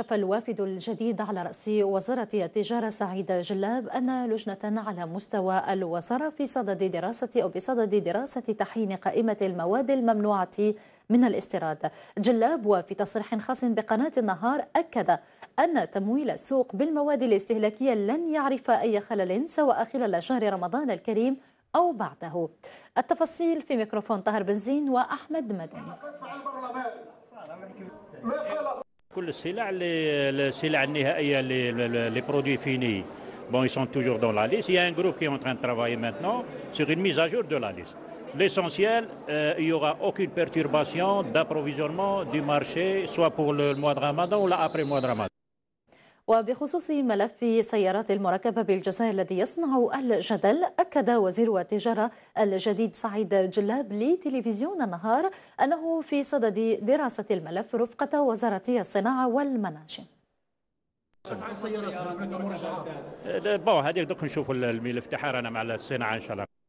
كشف الوافد الجديد على رأس وزارة التجارة سعيد جلاب أن لجنة على مستوى الوزارة في صدد دراسة أو بصدد دراسة تحيين قائمة المواد الممنوعة من الاستيراد جلاب وفي تصريح خاص بقناة النهار أكد أن تمويل السوق بالمواد الاستهلاكية لن يعرف أي خلل سواء خلال شهر رمضان الكريم أو بعده التفاصيل في ميكروفون طاهر بنزين وأحمد مدني نعم، C'est là les produits finis. Bon, ils sont toujours dans la liste. Il y a un groupe qui est en train de travailler maintenant sur une mise à jour de la liste. L'essentiel, euh, il n'y aura aucune perturbation d'approvisionnement du marché, soit pour le mois de Ramadan ou laprès mois de Ramadan. وبخصوص ملف سيارات المركبة بالجزائر الذي يصنع الجدل أكد وزير التجارة الجديد سعيد جلاب لتلفزيون النهار أنه في صدد دراسة الملف رفقة وزارة الصناعة والمناجم أه، بون هذيك دوك نشوفوا الملف تاعها رانا مع الصناعه ان شاء الله